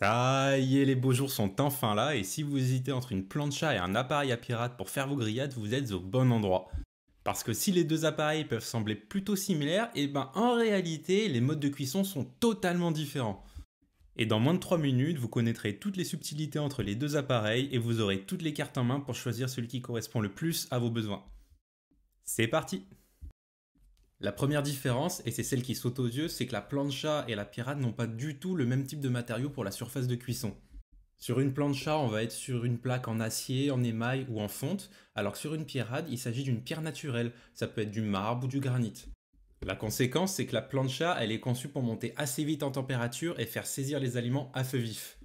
Ça y est, les beaux jours sont enfin là, et si vous hésitez entre une plancha et un appareil à pirate pour faire vos grillades, vous êtes au bon endroit. Parce que si les deux appareils peuvent sembler plutôt similaires, et eh ben en réalité, les modes de cuisson sont totalement différents. Et dans moins de 3 minutes, vous connaîtrez toutes les subtilités entre les deux appareils et vous aurez toutes les cartes en main pour choisir celui qui correspond le plus à vos besoins. C'est parti la première différence, et c'est celle qui saute aux yeux, c'est que la plancha et la pirate n'ont pas du tout le même type de matériaux pour la surface de cuisson. Sur une plancha, on va être sur une plaque en acier, en émail ou en fonte, alors que sur une pierrade, il s'agit d'une pierre naturelle, ça peut être du marbre ou du granit. La conséquence, c'est que la plancha, elle est conçue pour monter assez vite en température et faire saisir les aliments à feu vif.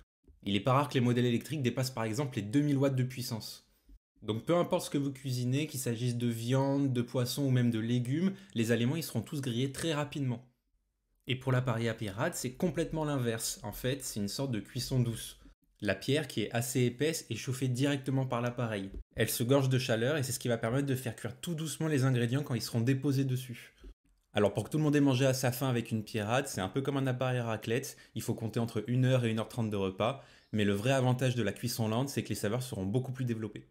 Il est pas rare que les modèles électriques dépassent par exemple les 2000 watts de puissance. Donc peu importe ce que vous cuisinez, qu'il s'agisse de viande, de poisson ou même de légumes, les aliments ils seront tous grillés très rapidement. Et pour l'appareil à pirate, c'est complètement l'inverse. En fait, c'est une sorte de cuisson douce. La pierre, qui est assez épaisse, est chauffée directement par l'appareil. Elle se gorge de chaleur et c'est ce qui va permettre de faire cuire tout doucement les ingrédients quand ils seront déposés dessus. Alors pour que tout le monde ait mangé à sa faim avec une pirate, c'est un peu comme un appareil raclette, il faut compter entre 1h et 1h30 de repas, mais le vrai avantage de la cuisson lente, c'est que les saveurs seront beaucoup plus développées.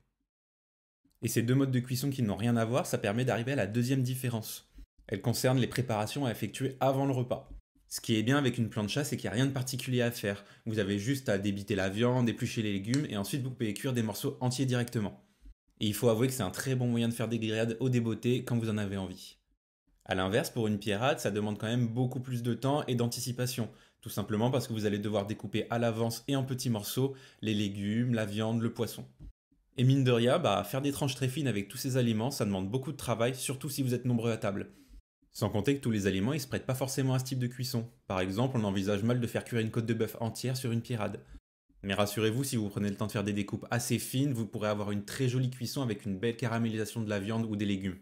Et ces deux modes de cuisson qui n'ont rien à voir, ça permet d'arriver à la deuxième différence. Elle concerne les préparations à effectuer avant le repas. Ce qui est bien avec une chasse, c'est qu'il n'y a rien de particulier à faire. Vous avez juste à débiter la viande, éplucher les légumes, et ensuite vous pouvez cuire des morceaux entiers directement. Et il faut avouer que c'est un très bon moyen de faire des grillades au débeauté quand vous en avez envie. A l'inverse, pour une pierrade, ça demande quand même beaucoup plus de temps et d'anticipation, tout simplement parce que vous allez devoir découper à l'avance et en petits morceaux les légumes, la viande, le poisson. Et mine de rien, bah, faire des tranches très fines avec tous ces aliments, ça demande beaucoup de travail, surtout si vous êtes nombreux à table. Sans compter que tous les aliments, ils se prêtent pas forcément à ce type de cuisson. Par exemple, on envisage mal de faire cuire une côte de bœuf entière sur une pirade. Mais rassurez-vous, si vous prenez le temps de faire des découpes assez fines, vous pourrez avoir une très jolie cuisson avec une belle caramélisation de la viande ou des légumes.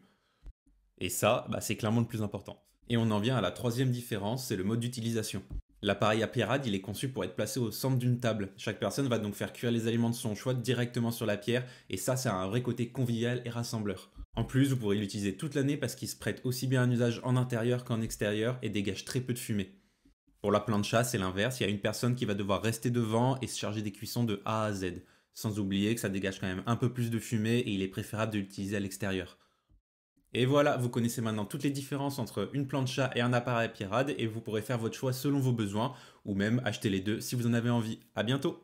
Et ça, bah, c'est clairement le plus important. Et on en vient à la troisième différence, c'est le mode d'utilisation. L'appareil à pierrade, il est conçu pour être placé au centre d'une table. Chaque personne va donc faire cuire les aliments de son choix directement sur la pierre, et ça, c'est un vrai côté convivial et rassembleur. En plus, vous pourrez l'utiliser toute l'année parce qu'il se prête aussi bien à un usage en intérieur qu'en extérieur et dégage très peu de fumée. Pour la chasse, c'est l'inverse, il y a une personne qui va devoir rester devant et se charger des cuissons de A à Z. Sans oublier que ça dégage quand même un peu plus de fumée et il est préférable de l'utiliser à l'extérieur. Et voilà, vous connaissez maintenant toutes les différences entre une plancha et un appareil pirate et vous pourrez faire votre choix selon vos besoins ou même acheter les deux si vous en avez envie. À bientôt